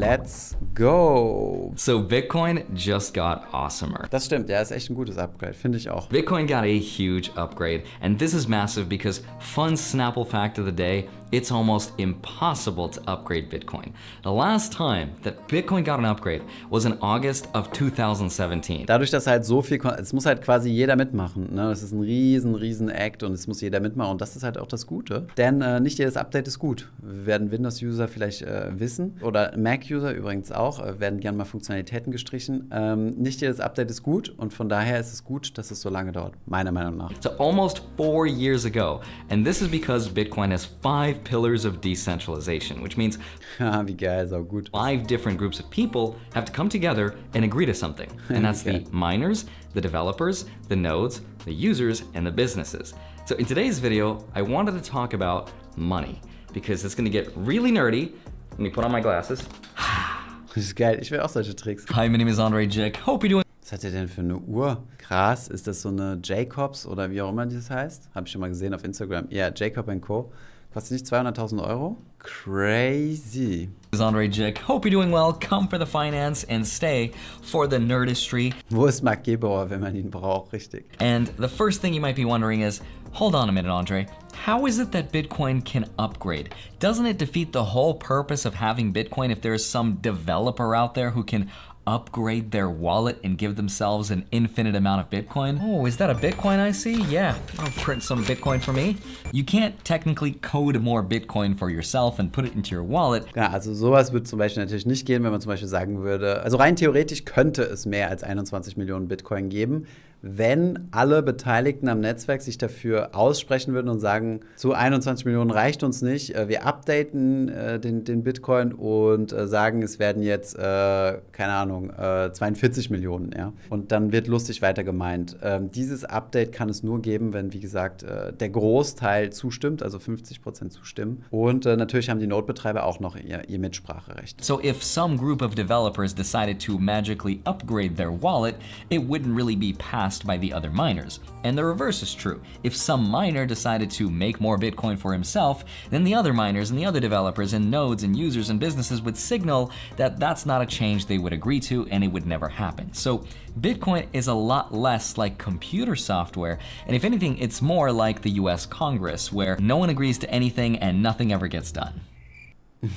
Let's go. So Bitcoin just got awesomer. Das stimmt, ja, ist echt ein gutes Upgrade, finde ich auch. Bitcoin got a huge upgrade and this is massive because fun Snapple fact of the day, it's almost impossible to upgrade Bitcoin. The last time that Bitcoin got an upgrade was in August of 2017. Dadurch, dass halt so viel, es muss halt quasi jeder mitmachen. Ne? Das ist ein riesen, riesen Act und es muss jeder mitmachen. Und das ist halt auch das Gute. Denn äh, nicht jedes Update ist gut. Wir werden Windows-User vielleicht äh, wissen oder Mac-User übrigens auch, äh, werden gerne mal Funktionalitäten gestrichen. Ähm, nicht jedes Update ist gut und von daher ist es gut, dass es so lange dauert, meiner Meinung nach. So almost four years ago. And this is because Bitcoin has five pillars of decentralization, which means ah, five different groups of people have to come together and agree to something. And that's the miners, the developers, the nodes, the users, and the businesses. So in today's video, I wanted to talk about money because it's gonna get really nerdy. Let me put on my glasses. This is geil, ich will auch solche Tricks. Hi, my name is Andre Jack. Hope you're doing Was hat er denn für eine Uhr? Krass, ist das so eine Jacobs oder wie auch immer das heißt? Habe ich schon mal gesehen auf Instagram. Ja, Jacob Co. Kostet nicht 200.000 Euro? Crazy. This is Andre Jick. Hope you're doing well. Come for the finance and stay for the nerdistry. Wo ist Mark Gebauer, wenn man ihn braucht? Richtig. And the first thing you might be wondering is, hold on a minute, Andre. How is it that Bitcoin can upgrade? Doesn't it defeat the whole purpose of having Bitcoin if there's some developer out there who can upgrade their wallet and give themselves an infinite amount of Bitcoin. Oh, is that a Bitcoin I see? Yeah, I'll print some Bitcoin for me. You can't technically code more Bitcoin for yourself and put it into your wallet. Ja, also sowas würde zum Beispiel natürlich nicht gehen, wenn man zum Beispiel sagen würde, also rein theoretisch könnte es mehr als 21 Millionen Bitcoin geben. wenn alle Beteiligten am Netzwerk sich dafür aussprechen würden und sagen, zu 21 Millionen reicht uns nicht, äh, wir updaten äh, den, den, Bitcoin und äh, sagen, es werden jetzt, äh, keine Ahnung, 42 äh, Millionen, ja. Und dann wird lustig weiter gemeint. Ähm, dieses Update kann es nur geben, wenn, wie gesagt, äh, der Großteil zustimmt, also 50 Prozent zustimmen. Und natürlich haben die node auch noch ihr, ihr Mitspracherecht. So if some group of developers decided to magically upgrade their wallet, it wouldn't really be passed by the other miners. And the reverse is true. If some miner decided to make more Bitcoin for himself, then the other miners and the other developers and nodes and users and businesses would signal that that's not a change they would agree to and it would never happen. So Bitcoin is a lot less like computer software, and if anything, it's more like the US Congress, where no one agrees to anything and nothing ever gets done.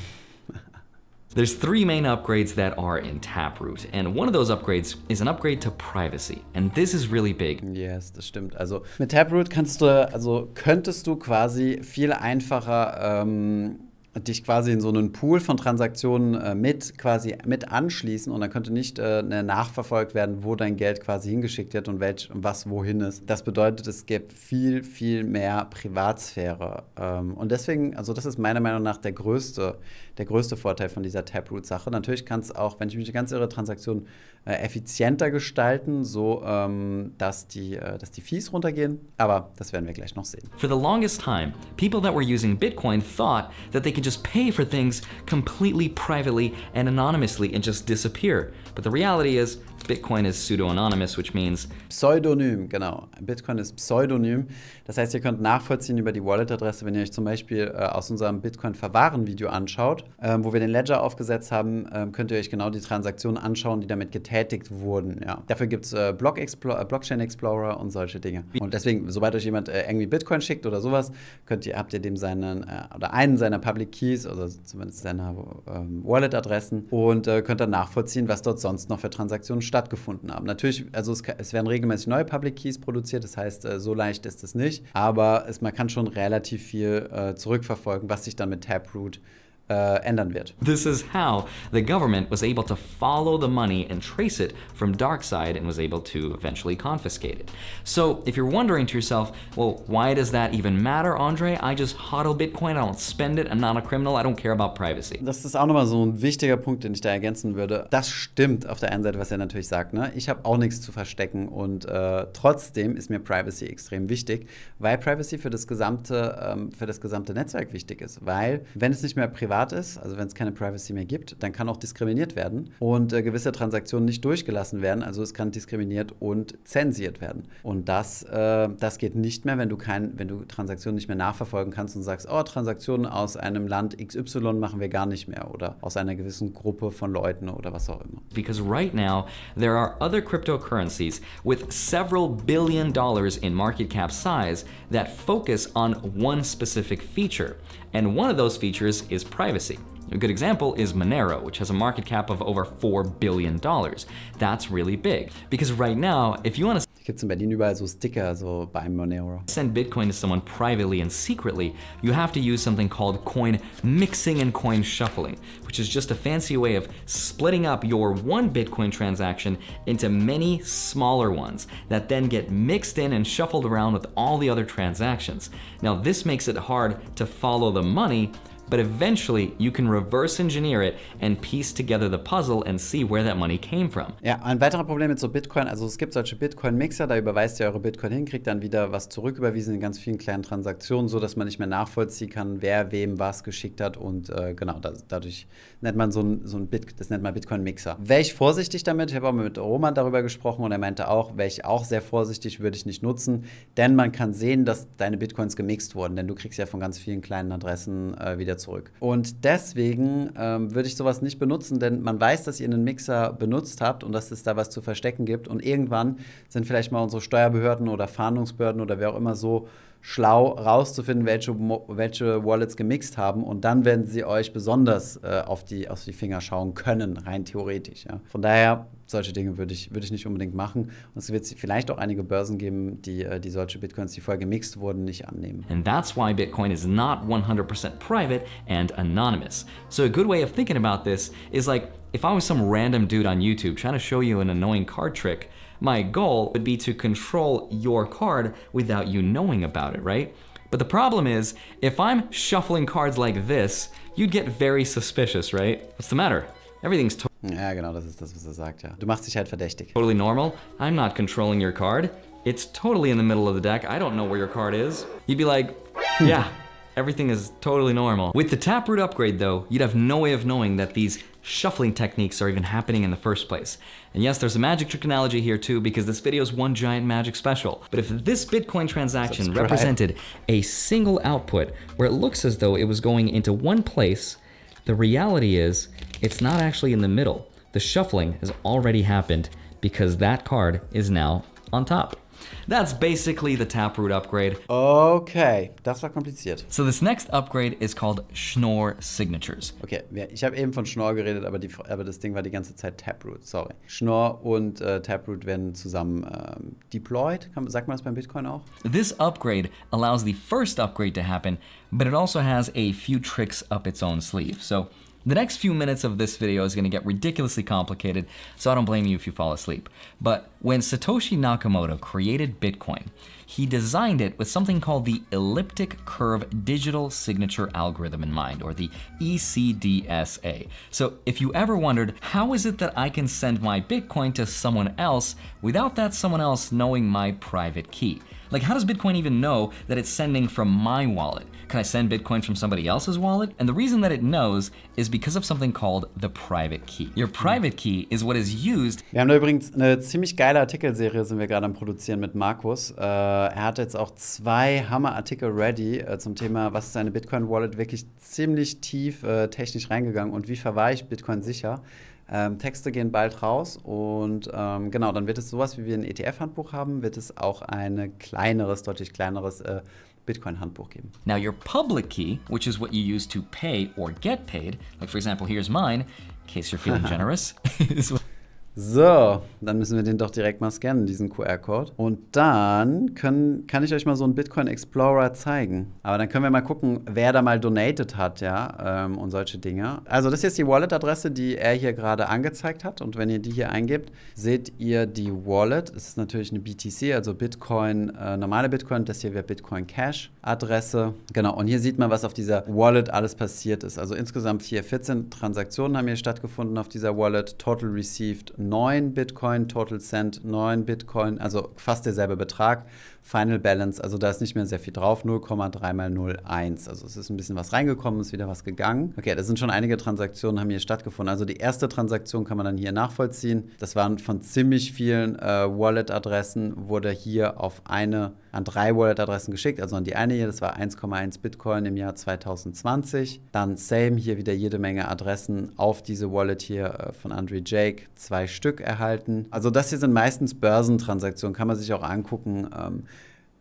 There's three main upgrades that are in Taproot and one of those upgrades is an upgrade to privacy and this is really big. Yes, das stimmt. Also mit Taproot kannst du, also könntest du quasi viel einfacher ähm, dich quasi in so einen Pool von Transaktionen äh, mit quasi mit anschließen und dann könnte nicht äh, ne, nachverfolgt werden, wo dein Geld quasi hingeschickt wird und welch was wohin ist. Das bedeutet, es gibt viel viel mehr Privatsphäre ähm, und deswegen, also das ist meiner Meinung nach der größte der größte Vorteil von dieser Taproot-Sache. Natürlich kann es auch, wenn ich mich ganz irre, Transaktionen äh, effizienter gestalten, so ähm, dass, die, äh, dass die Fees runtergehen. Aber das werden wir gleich noch sehen. For the longest time, people that were using Bitcoin thought that they could just pay for things completely privately and anonymously and just disappear. But the reality is, Bitcoin is pseudo-anonymous, which means Pseudonym, genau. Bitcoin ist Pseudonym. Das heißt, ihr könnt nachvollziehen über die Wallet-Adresse, wenn ihr euch zum Beispiel äh, aus unserem Bitcoin-Verwahren-Video anschaut, ähm, wo wir den Ledger aufgesetzt haben, ähm, könnt ihr euch genau die Transaktionen anschauen, die damit getätigt wurden. Ja. Dafür gibt es äh, Block äh, Blockchain Explorer und solche Dinge. Und deswegen, sobald euch jemand äh, irgendwie Bitcoin schickt oder sowas, könnt ihr, habt ihr dem seinen äh, oder einen seiner Public Keys oder zumindest seiner ähm, Wallet-Adressen und könnt dann nachvollziehen, was dort sonst noch für Transaktionen stattgefunden haben. Natürlich, also es, es werden regelmäßig neue Public Keys produziert, das heißt, äh, so leicht ist es nicht, aber es, man kann schon relativ viel äh, zurückverfolgen, was sich dann mit Taproot äh, ändern wird. This is how the government was able to follow the money and trace it from Darkseid and was able to eventually confiscate it. So if you're wondering to yourself, well, why does that even matter, Andre? I just hodl Bitcoin, I don't spend it, I'm not a criminal, I don't care about privacy. Das ist auch nochmal so ein wichtiger Punkt, den ich da ergänzen würde. Das stimmt auf der einen Seite, was er natürlich sagt. Ne? Ich habe auch nichts zu verstecken und äh, trotzdem ist mir Privacy extrem wichtig, weil Privacy für das gesamte, ähm, für das gesamte Netzwerk wichtig ist. Weil wenn es nicht mehr privat privat ist, also wenn es keine Privacy mehr gibt, dann kann auch diskriminiert werden und äh, gewisse Transaktionen nicht durchgelassen werden. Also es kann diskriminiert und zensiert werden. Und das, äh, das geht nicht mehr, wenn du, kein, wenn du Transaktionen nicht mehr nachverfolgen kannst und sagst, oh, Transaktionen aus einem Land XY machen wir gar nicht mehr oder aus einer gewissen Gruppe von Leuten oder was auch immer. Because right now there are other cryptocurrencies with several billion dollars in market cap size that focus on one specific feature. And one of those features is privacy. privacy. A good example is Monero, which has a market cap of over $4 billion. That's really big because right now, if you want to Berlin überall so Sticker, so Monero. Send Bitcoin to someone privately and secretly, you have to use something called coin mixing and coin shuffling, which is just a fancy way of splitting up your one Bitcoin transaction into many smaller ones that then get mixed in and shuffled around with all the other transactions. Now, this makes it hard to follow the money but eventually you can reverse engineer it and piece together the puzzle and see where that money came from. Ja, ein weiteres Problem mit so Bitcoin, also es gibt solche Bitcoin-Mixer, da überweist ihr eure Bitcoin hin, kriegt dann wieder was zurücküberwiesen in ganz vielen kleinen Transaktionen, so dass man nicht mehr nachvollziehen kann, wer wem was geschickt hat und äh, genau, das, dadurch nennt man so ein, so ein Bit, das nennt man Bitcoin-Mixer. Wäre ich vorsichtig damit, ich habe auch mit Roman darüber gesprochen und er meinte auch, wäre ich auch sehr vorsichtig, würde ich nicht nutzen, denn man kann sehen, dass deine Bitcoins gemixt wurden, denn du kriegst ja von ganz vielen kleinen Adressen äh, wieder wieder zurück. Und deswegen ähm, würde ich sowas nicht benutzen, denn man weiß, dass ihr einen Mixer benutzt habt und dass es da was zu verstecken gibt. Und irgendwann sind vielleicht mal unsere Steuerbehörden oder Fahndungsbehörden oder wer auch immer so schlau rauszufinden, welche, welche Wallets gemixt haben. Und dann werden sie euch besonders äh, auf, die, auf die Finger schauen können, rein theoretisch. Ja. Von daher solche Dinge würde ich, ich nicht unbedingt machen. Und es wird vielleicht auch einige Börsen geben, die, äh, die solche Bitcoins, die vorher gemixt wurden, nicht annehmen. And that's why Bitcoin is not 100% private and anonymous. So a good way of thinking about this is like, if I was some random dude on YouTube trying to show you an annoying card trick, my goal would be to control your card without you knowing about it, right? But the problem is, if I'm shuffling cards like this, you'd get very suspicious, right? What's the matter? Everything's Ja, genau, das ist das, was er sagt, ja. Du machst dich halt verdächtig. Totally normal. I'm not controlling your card. It's totally in the middle of the deck. I don't know where your card is. You'd be like, hmm. yeah, everything is totally normal. With the Taproot upgrade though, you'd have no way of knowing that these shuffling techniques are even happening in the first place. And yes, there's a magic trick analogy here too, because this video is one giant magic special. But if this Bitcoin transaction Subscribe. represented a single output where it looks as though it was going into one place, the reality is it's not actually in the middle. The shuffling has already happened because that card is now on top. That's basically the Taproot upgrade. Okay, das war kompliziert. So this next upgrade is called Schnorr Signatures. Okay, ich habe eben von Schnorr geredet, aber, die, aber, das Ding war die ganze Zeit Taproot, sorry. Schnorr und äh, Taproot werden zusammen ähm, deployed, Kann, sagt man das beim Bitcoin auch? This upgrade allows the first upgrade to happen, but it also has a few tricks up its own sleeve. So the next few minutes of this video is gonna get ridiculously complicated, so I don't blame you if you fall asleep. But when Satoshi Nakamoto created Bitcoin, he designed it with something called the elliptic curve digital signature algorithm in mind, or the ECDSA. So if you ever wondered, how is it that I can send my Bitcoin to someone else without that someone else knowing my private key? Like, how does Bitcoin even know that it's sending from my wallet? Can I send Bitcoin from somebody else's wallet? And the reason that it knows is because of something called the private key. Your private key is what is used. Wir haben da übrigens eine ziemlich geile Artikelserie, sind wir gerade am produzieren mit Markus. Äh, er hat jetzt auch zwei Hammer-Artikel ready äh, zum Thema, was ist eine Bitcoin-Wallet, wirklich ziemlich tief äh, technisch reingegangen und wie verwahre ich Bitcoin sicher. Ähm, Texte gehen bald raus und ähm, genau, dann wird es sowas, wie wir ein ETF-Handbuch haben, wird es auch ein kleineres, deutlich kleineres äh, Bitcoin handbuch geben. Now your public key, which is what you use to pay or get paid, like for example, here's mine, in case you're feeling generous, is so, dann müssen wir den doch direkt mal scannen, diesen QR-Code. Und dann können, kann ich euch mal so einen Bitcoin Explorer zeigen. Aber dann können wir mal gucken, wer da mal donated hat, ja, ähm, und solche Dinge. Also das hier ist die Wallet-Adresse, die er hier gerade angezeigt hat. Und wenn ihr die hier eingibt, seht ihr die Wallet. Es ist natürlich eine BTC, also Bitcoin, äh, normale Bitcoin. Das hier wäre Bitcoin Cash-Adresse. Genau, und hier sieht man, was auf dieser Wallet alles passiert ist. Also insgesamt hier 14 Transaktionen haben hier stattgefunden auf dieser Wallet. Total received 9 Bitcoin Total Cent, 9 Bitcoin, also fast derselbe Betrag. Final Balance, also da ist nicht mehr sehr viel drauf, 0,3 mal 0,1. Also es ist ein bisschen was reingekommen, ist wieder was gegangen. Okay, das sind schon einige Transaktionen, haben hier stattgefunden. Also die erste Transaktion kann man dann hier nachvollziehen. Das waren von ziemlich vielen äh, Wallet-Adressen, wurde hier auf eine, an drei Wallet-Adressen geschickt. Also an die eine hier, das war 1,1 Bitcoin im Jahr 2020. Dann same, hier wieder jede Menge Adressen auf diese Wallet hier äh, von Andre Jake, zwei Stück erhalten. Also das hier sind meistens Börsentransaktionen, kann man sich auch angucken. Ähm,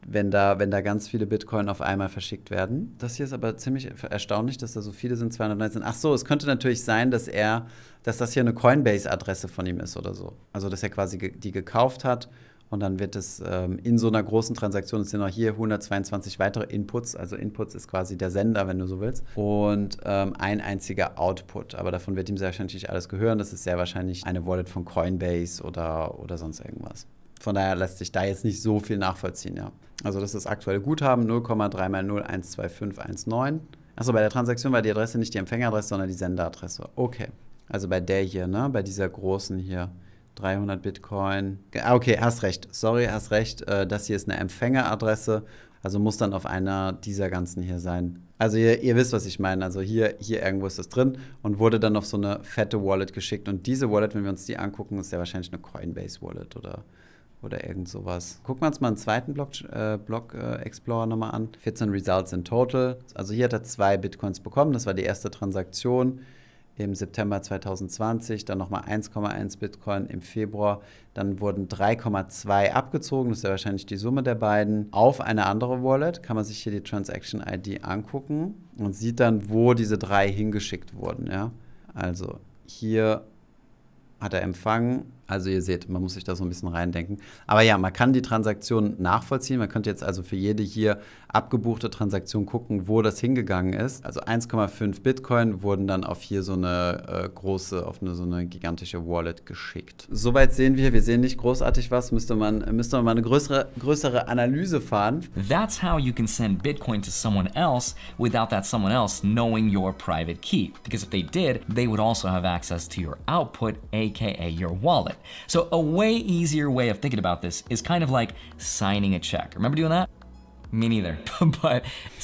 wenn da, wenn da ganz viele Bitcoin auf einmal verschickt werden. Das hier ist aber ziemlich erstaunlich, dass da so viele sind, 219. Ach so, es könnte natürlich sein, dass er, dass das hier eine Coinbase-Adresse von ihm ist oder so. Also, dass er quasi die gekauft hat und dann wird es ähm, in so einer großen Transaktion, es sind auch hier 122 weitere Inputs, also Inputs ist quasi der Sender, wenn du so willst, und ähm, ein einziger Output. Aber davon wird ihm sehr wahrscheinlich alles gehören. Das ist sehr wahrscheinlich eine Wallet von Coinbase oder, oder sonst irgendwas. Von daher lässt sich da jetzt nicht so viel nachvollziehen, ja. Also das ist das aktuelle Guthaben 0,3 mal 0,12519. Achso, bei der Transaktion war die Adresse nicht die Empfängeradresse, sondern die Senderadresse. Okay. Also bei der hier, ne? Bei dieser großen hier. 300 Bitcoin. Ah, okay, hast recht. Sorry, hast recht. Äh, das hier ist eine Empfängeradresse. Also muss dann auf einer dieser ganzen hier sein. Also ihr, ihr, wisst, was ich meine. Also hier, hier irgendwo ist das drin und wurde dann auf so eine fette Wallet geschickt. Und diese Wallet, wenn wir uns die angucken, ist ja wahrscheinlich eine Coinbase-Wallet oder oder irgend sowas. Gucken wir uns mal einen zweiten Block, äh, Block äh, Explorer nochmal an. 14 Results in Total. Also hier hat er zwei Bitcoins bekommen. Das war die erste Transaktion im September 2020, dann nochmal 1,1 Bitcoin im Februar, dann wurden 3,2 abgezogen, das ist ja wahrscheinlich die Summe der beiden, auf eine andere Wallet, kann man sich hier die Transaction ID angucken und sieht dann, wo diese drei hingeschickt wurden. Ja? Also hier hat er empfangen also ihr seht, man muss sich da so ein bisschen reindenken. Aber ja, man kann die Transaktion nachvollziehen. Man könnte jetzt also für jede hier abgebuchte Transaktion gucken, wo das hingegangen ist. Also 1,5 Bitcoin wurden dann auf hier so eine äh, große, auf eine, so eine gigantische Wallet geschickt. Soweit sehen wir, wir sehen nicht großartig was, müsste man, müsste man mal eine größere, größere Analyse fahren. That's how you can send Bitcoin to someone else without that someone else knowing your private key. Because if they did, they would also have access to your output, aka your wallet. So a way easier way of thinking about this is kind of like signing a check. Remember doing that? Me neither. but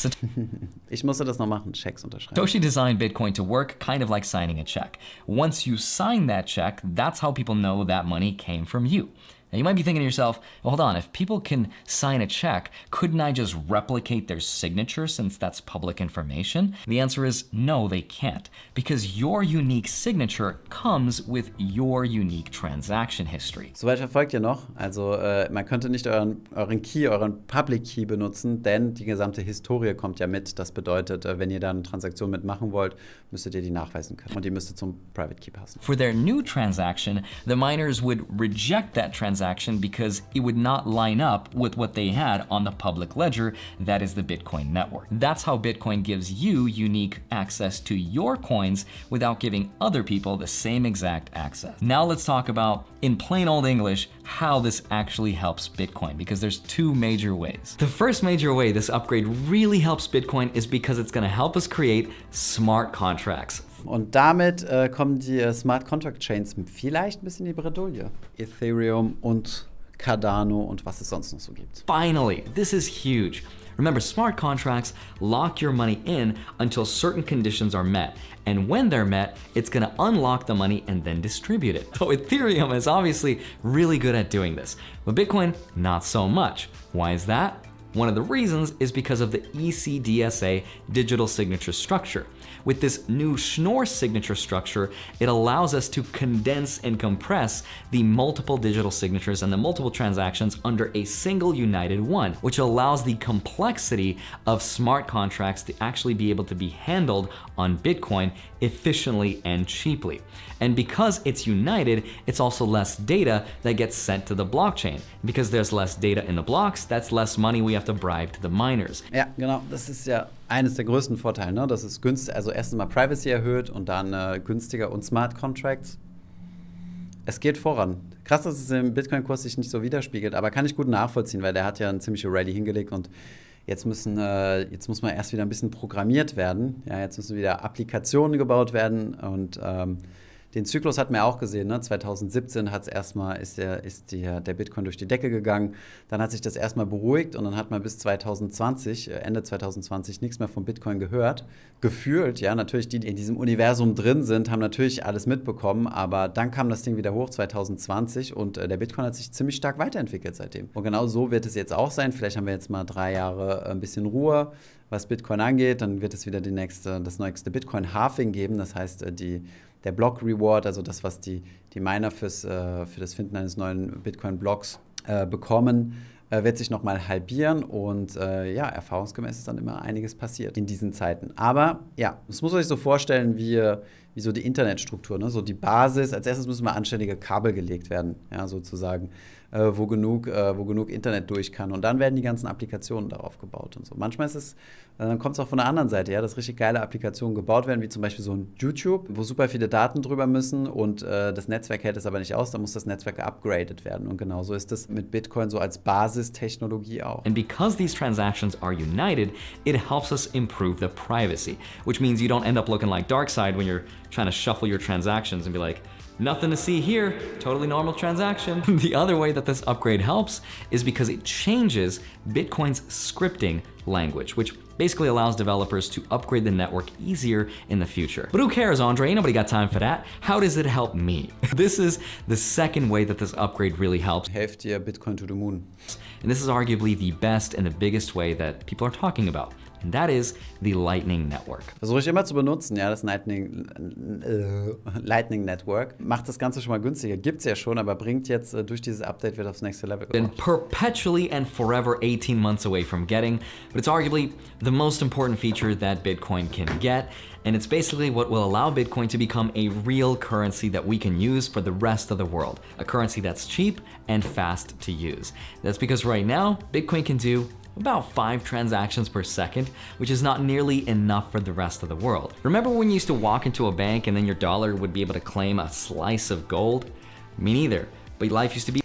ich musste das noch machen, Checks unterschreiben. Toshi designed Bitcoin to work kind of like signing a check. Once you sign that check, that's how people know that money came from you. Now you might be thinking to yourself, well, hold on, if people can sign a check, couldn't I just replicate their signature since that's public information? The answer is no, they can't, because your unique signature comes with your unique transaction history. Soweit verfolgt ihr noch? Also äh, man könnte nicht euren, euren Key, euren Public Key benutzen, denn die gesamte Historie kommt ja mit. Das bedeutet, äh, wenn ihr da eine Transaktion mitmachen wollt, müsstet ihr die nachweisen können und die müsste zum Private Key passen. For their new transaction, the miners would reject that transaction transaction because it would not line up with what they had on the public ledger, that is the Bitcoin network. That's how Bitcoin gives you unique access to your coins without giving other people the same exact access. Now let's talk about, in plain old English, how this actually helps Bitcoin because there's two major ways. The first major way this upgrade really helps Bitcoin is because it's gonna help us create smart contracts Und damit äh, kommen die äh, Smart Contract Chains vielleicht ein bisschen in die Bredouille. Ethereum und Cardano und was es sonst noch so gibt. Finally, this is huge. Remember, smart contracts lock your money in until certain conditions are met. And when they're met, it's gonna unlock the money and then distribute it. So Ethereum is obviously really good at doing this, but Bitcoin, not so much. Why is that? One of the reasons is because of the ECDSA digital signature structure. With this new Schnorr signature structure, it allows us to condense and compress the multiple digital signatures and the multiple transactions under a single united one, which allows the complexity of smart contracts to actually be able to be handled on Bitcoin efficiently and cheaply. And because it's united, it's also less data that gets sent to the blockchain. Because there's less data in the blocks, that's less money we after bribe to the miners. Ja, genau, das ist ja eines der größten Vorteile, ne? Das ist günstig, also erst einmal Privacy erhöht und dann äh, günstiger und Smart Contracts. Es geht voran. Krass, dass es im Bitcoin-Kurs sich nicht so widerspiegelt, aber kann ich gut nachvollziehen, weil der hat ja eine ziemliche Rallye hingelegt und jetzt müssen, äh, jetzt muss man erst wieder ein bisschen programmiert werden. Ja, jetzt müssen wieder Applikationen gebaut werden und ähm, den Zyklus hatten wir auch gesehen. Ne? 2017 hat es erstmal, ist, der, ist der, der Bitcoin durch die Decke gegangen. Dann hat sich das erstmal beruhigt und dann hat man bis 2020, äh, Ende 2020, nichts mehr vom Bitcoin gehört. Gefühlt, ja, natürlich, die, die in diesem Universum drin sind, haben natürlich alles mitbekommen, aber dann kam das Ding wieder hoch 2020 und äh, der Bitcoin hat sich ziemlich stark weiterentwickelt seitdem. Und genau so wird es jetzt auch sein. Vielleicht haben wir jetzt mal drei Jahre äh, ein bisschen Ruhe was Bitcoin angeht. Dann wird es wieder die nächste, das nächste Bitcoin-Halving geben. Das heißt, äh, die, der Block-Reward, also das, was die, die Miner fürs, äh, für das Finden eines neuen Bitcoin-Blocks äh, bekommen, wird sich nochmal halbieren und äh, ja, erfahrungsgemäß ist dann immer einiges passiert in diesen Zeiten. Aber ja, es muss man sich so vorstellen wie, wie so die Internetstruktur, ne? so die Basis. Als erstes müssen mal anständige Kabel gelegt werden, ja, sozusagen äh, wo, genug, äh, wo genug Internet durch kann. Und dann werden die ganzen Applikationen darauf gebaut und so. Manchmal ist es, äh, dann kommt es auch von der anderen Seite, ja, dass richtig geile Applikationen gebaut werden, wie zum Beispiel so ein YouTube, wo super viele Daten drüber müssen und äh, das Netzwerk hält es aber nicht aus, da muss das Netzwerk geupgradet werden. Und genauso ist das mit Bitcoin so als Basistechnologie auch. And because these transactions are united, it helps us improve the privacy, which means you don't end up looking like DarkSide when you're trying to shuffle your transactions and be like, Nothing to see here, totally normal transaction. the other way that this upgrade helps is because it changes Bitcoin's scripting language, which basically allows developers to upgrade the network easier in the future. But who cares, Andre? Ain't nobody got time for that. How does it help me? this is the second way that this upgrade really helps. Heftier Bitcoin to the moon. And this is arguably the best and the biggest way that people are talking about and that is the Lightning Network. Versuche ich immer zu benutzen, ja, das Lightning, äh, Lightning Network. Macht das Ganze schon mal günstiger, gibt's ja schon, aber bringt jetzt äh, durch dieses Update wird aufs nächste Level. Been perpetually and forever 18 months away from getting, but it's arguably the most important feature that Bitcoin can get, and it's basically what will allow Bitcoin to become a real currency that we can use for the rest of the world, a currency that's cheap and fast to use. That's because right now, Bitcoin can do about five transactions per second, which is not nearly enough for the rest of the world. Remember when you used to walk into a bank and then your dollar would be able to claim a slice of gold? Me neither. But life used to be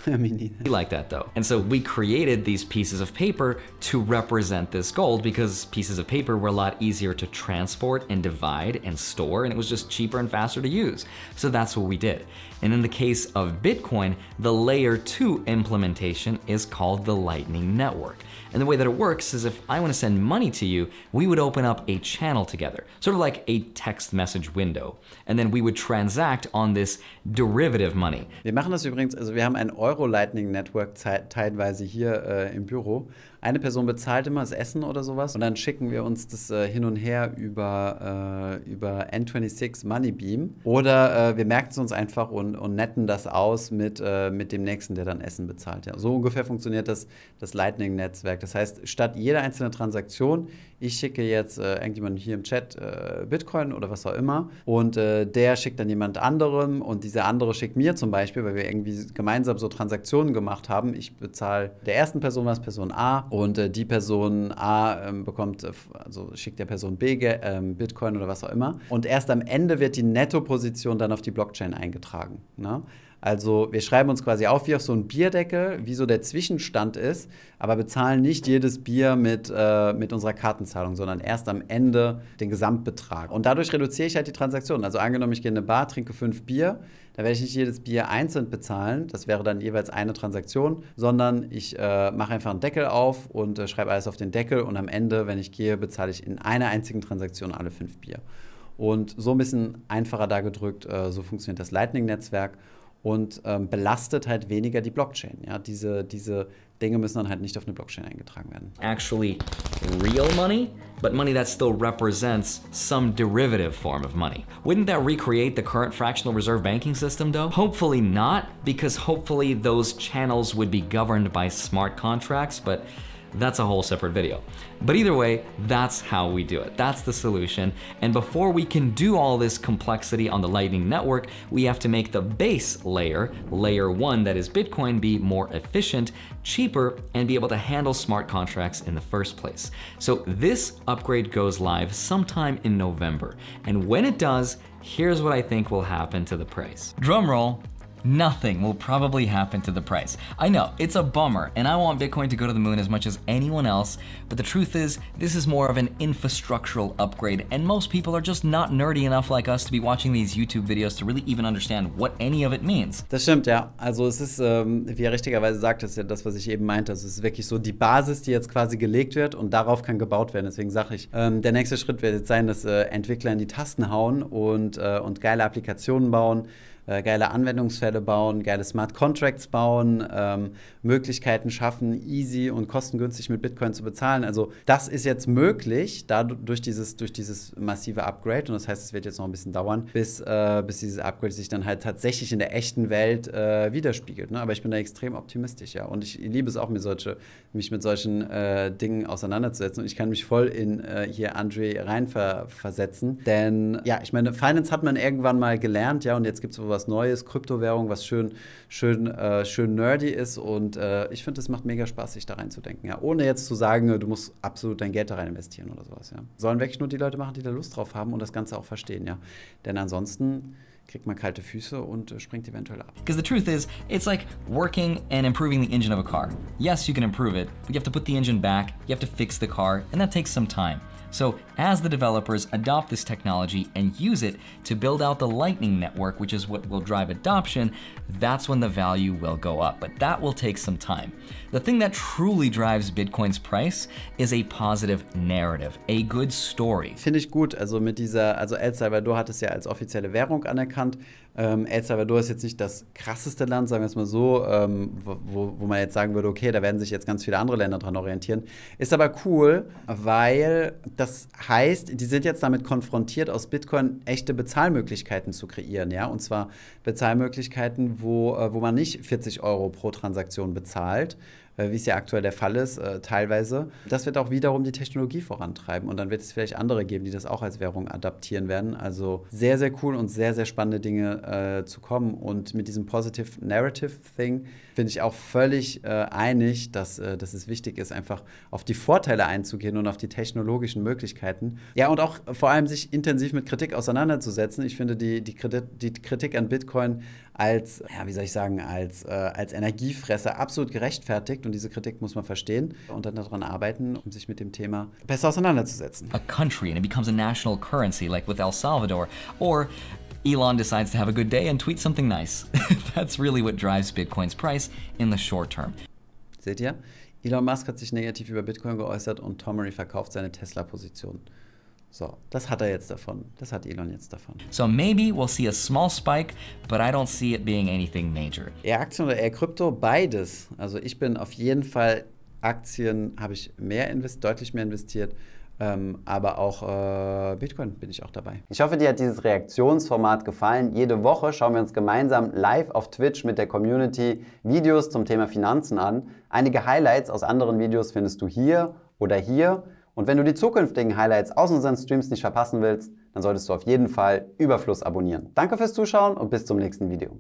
like that though. And so we created these pieces of paper to represent this gold because pieces of paper were a lot easier to transport and divide and store and it was just cheaper and faster to use. So that's what we did. And in the case of Bitcoin, the layer two implementation is called the Lightning Network. And the way that it works is if I want to send money to you, we would open up a channel together, sort of like a text message window. And then we would transact on this derivative money. Wir machen das übrigens, also wir haben ein Euro Lightning Network teilweise hier äh, im Büro eine Person bezahlt immer das Essen oder sowas und dann schicken wir uns das äh, hin und her über, äh, über N26 Moneybeam oder äh, wir merken es uns einfach und, und netten das aus mit, äh, mit dem Nächsten, der dann Essen bezahlt. Ja. So ungefähr funktioniert das, das Lightning-Netzwerk. Das heißt, statt jeder einzelnen Transaktion ich schicke jetzt äh, irgendjemandem hier im Chat äh, Bitcoin oder was auch immer und äh, der schickt dann jemand anderem und dieser andere schickt mir zum Beispiel, weil wir irgendwie gemeinsam so Transaktionen gemacht haben. Ich bezahle der ersten Person was, Person A und äh, die Person A ähm, bekommt, äh, also schickt der Person B ähm, Bitcoin oder was auch immer und erst am Ende wird die Nettoposition dann auf die Blockchain eingetragen. Ne? Also wir schreiben uns quasi auf wie auf so einen Bierdeckel, wie so der Zwischenstand ist, aber bezahlen nicht jedes Bier mit, äh, mit unserer Kartenzahlung, sondern erst am Ende den Gesamtbetrag. Und dadurch reduziere ich halt die Transaktion. Also angenommen, ich gehe in eine Bar, trinke fünf Bier, da werde ich nicht jedes Bier einzeln bezahlen, das wäre dann jeweils eine Transaktion, sondern ich äh, mache einfach einen Deckel auf und äh, schreibe alles auf den Deckel und am Ende, wenn ich gehe, bezahle ich in einer einzigen Transaktion alle fünf Bier. Und so ein bisschen einfacher dargedrückt, äh, so funktioniert das Lightning-Netzwerk. und ähm, belastet halt weniger die Blockchain. Ja, diese, diese Dinge müssen dann halt nicht auf eine Blockchain eingetragen werden. Actually real money, but money that still represents some derivative form of money. Wouldn't that recreate the current fractional reserve banking system though? Hopefully not, because hopefully those channels would be governed by smart contracts, but that's a whole separate video. But either way, that's how we do it. That's the solution. And before we can do all this complexity on the Lightning Network, we have to make the base layer, layer one that is Bitcoin, be more efficient, cheaper, and be able to handle smart contracts in the first place. So this upgrade goes live sometime in November. And when it does, here's what I think will happen to the price. Drumroll. nothing will probably happen to the price. I know, it's a bummer, and I want Bitcoin to go to the moon as much as anyone else, but the truth is, this is more of an infrastructural upgrade, and most people are just not nerdy enough like us to be watching these YouTube videos to really even understand what any of it means. Das stimmt, ja. Also es ist, ähm, wie er richtigerweise sagt, ist ja das, was ich eben meinte. Also es ist wirklich so die Basis, die jetzt quasi gelegt wird und darauf kann gebaut werden. Deswegen sage ich, ähm, der nächste Schritt wird jetzt sein, dass äh, Entwickler in die Tasten hauen und, äh, und geile Applikationen bauen, äh, geile Anwendungsfälle bauen, geile Smart Contracts bauen, ähm, Möglichkeiten schaffen, easy und kostengünstig mit Bitcoin zu bezahlen. Also das ist jetzt möglich, dadurch dieses, durch dieses massive Upgrade. Und das heißt, es wird jetzt noch ein bisschen dauern, bis, äh, bis dieses Upgrade sich dann halt tatsächlich in der echten Welt äh, widerspiegelt. Ne? Aber ich bin da extrem optimistisch, ja. Und ich liebe es auch, mir solche, mich mit solchen äh, Dingen auseinanderzusetzen. Und ich kann mich voll in äh, hier André rein ver versetzen. Denn ja, ich meine, Finance hat man irgendwann mal gelernt, ja, und jetzt gibt es was Neues, Kryptowährung, was schön, schön, äh, schön nerdy ist. Und äh, ich finde, es macht mega Spaß, sich da reinzudenken. Ja? Ohne jetzt zu sagen, äh, du musst absolut dein Geld da rein investieren oder sowas. Ja? Sollen wirklich nur die Leute machen, die da Lust drauf haben und das Ganze auch verstehen. Ja? Denn ansonsten kriegt man kalte Füße und äh, springt eventuell ab. Because the truth is, it's like working and improving the engine of a car. Yes, you can improve it, but you have to put the engine back, you have to fix the car, and that takes some time. So as the developers adopt this technology and use it to build out the Lightning Network, which is what will drive adoption, that's when the value will go up, but that will take some time. The thing that truly drives Bitcoins Price is a positive narrative, a good story. Finde ich gut, also mit dieser, also El Salvador hat es ja als offizielle Währung anerkannt, Ähm, El Salvador ist jetzt nicht das krasseste Land, sagen wir es mal so, ähm, wo, wo man jetzt sagen würde, okay, da werden sich jetzt ganz viele andere Länder dran orientieren. Ist aber cool, weil das heißt, die sind jetzt damit konfrontiert, aus Bitcoin echte Bezahlmöglichkeiten zu kreieren, ja, und zwar Bezahlmöglichkeiten, wo, äh, wo man nicht 40 Euro pro Transaktion bezahlt, äh, wie es ja aktuell der Fall ist, äh, teilweise. Das wird auch wiederum die Technologie vorantreiben und dann wird es vielleicht andere geben, die das auch als Währung adaptieren werden. Also sehr, sehr cool und sehr, sehr spannende Dinge äh, zu kommen. Und mit diesem Positive Narrative Thing finde ich auch völlig äh, einig, dass, äh, dass es wichtig ist, einfach auf die Vorteile einzugehen und auf die technologischen Möglichkeiten. Ja, und auch vor allem sich intensiv mit Kritik auseinanderzusetzen. Ich finde die, die, Kredit, die Kritik an Bitcoin als, ja, wie soll ich sagen, als, äh, als Energiefresser absolut gerechtfertigt. Und diese Kritik muss man verstehen und dann daran arbeiten, um sich mit dem Thema besser auseinanderzusetzen. A country and it becomes a national currency, like with El Salvador. Or Elon decides to have a good day and tweet something nice. That's really what drives Bitcoin's price in the short term. Seht ihr? Elon Musk hat sich negativ über Bitcoin geäußert und Tomary verkauft seine Tesla-Position. So, das hat er jetzt davon. Das hat Elon jetzt davon. So maybe we'll see a small spike, but I don't see it being anything major. Eher Aktien oder eher Krypto? Beides. Also ich bin auf jeden Fall Aktien, habe ich mehr investiert, deutlich mehr investiert. Ähm, aber auch äh, Bitcoin bin ich auch dabei. Ich hoffe, dir hat dieses Reaktionsformat gefallen. Jede Woche schauen wir uns gemeinsam live auf Twitch mit der Community Videos zum Thema Finanzen an. Einige Highlights aus anderen Videos findest du hier oder hier. Und wenn du die zukünftigen Highlights aus unseren Streams nicht verpassen willst, dann solltest du auf jeden Fall Überfluss abonnieren. Danke fürs Zuschauen und bis zum nächsten Video.